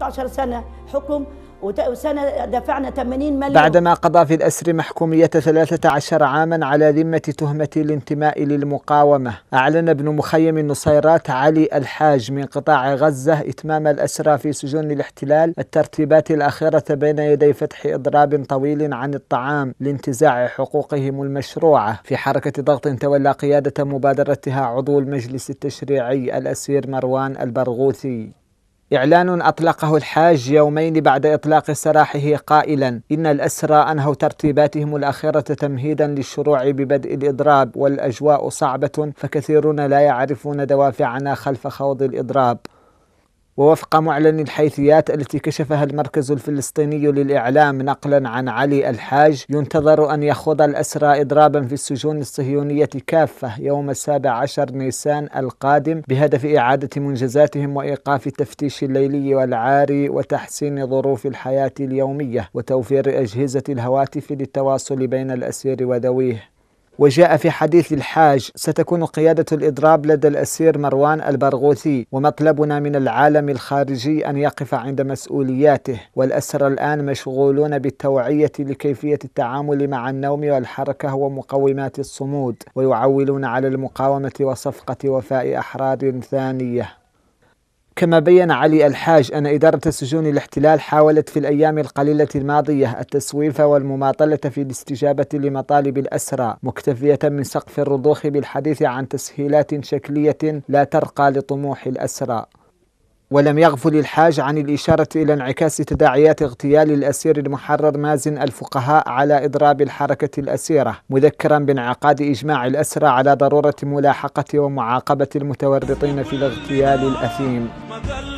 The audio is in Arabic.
بعد 13 سنة حكم وسنة دفعنا 80 مليون بعدما قضى في الأسر محكومية 13 عاما على ذمة تهمة الانتماء للمقاومة أعلن ابن مخيم النصيرات علي الحاج من قطاع غزة إتمام الأسرى في سجون الاحتلال الترتيبات الأخيرة بين يدي فتح إضراب طويل عن الطعام لانتزاع حقوقهم المشروعة في حركة ضغط تولى قيادة مبادرتها عضو المجلس التشريعي الأسير مروان البرغوثي إعلان أطلقه الحاج يومين بعد إطلاق سراحه قائلا إن الأسرى أنهوا ترتيباتهم الأخيرة تمهيدا للشروع ببدء الإضراب والأجواء صعبة فكثيرون لا يعرفون دوافعنا خلف خوض الإضراب ووفق معلن الحيثيات التي كشفها المركز الفلسطيني للإعلام نقلا عن علي الحاج ينتظر أن يخوض الأسرى إضرابا في السجون الصهيونية كافة يوم السابع عشر نيسان القادم بهدف إعادة منجزاتهم وإيقاف التفتيش الليلي والعاري وتحسين ظروف الحياة اليومية وتوفير أجهزة الهواتف للتواصل بين الأسير وذويه وجاء في حديث الحاج ستكون قيادة الإضراب لدى الأسير مروان البرغوثي ومطلبنا من العالم الخارجي أن يقف عند مسؤولياته والأسرى الآن مشغولون بالتوعية لكيفية التعامل مع النوم والحركة ومقومات الصمود ويعولون على المقاومة وصفقة وفاء أحرار ثانية كما بين علي الحاج أن إدارة سجون الاحتلال حاولت في الأيام القليلة الماضية التسويف والمماطلة في الاستجابة لمطالب الأسرى مكتفية من سقف الرضوخ بالحديث عن تسهيلات شكلية لا ترقى لطموح الأسرى ولم يغفل الحاج عن الإشارة إلى انعكاس تداعيات اغتيال الأسير المحرر مازن الفقهاء على إضراب الحركة الأسيرة مذكرا بانعقاد إجماع الأسرى على ضرورة ملاحقة ومعاقبة المتورطين في الاغتيال الأثيم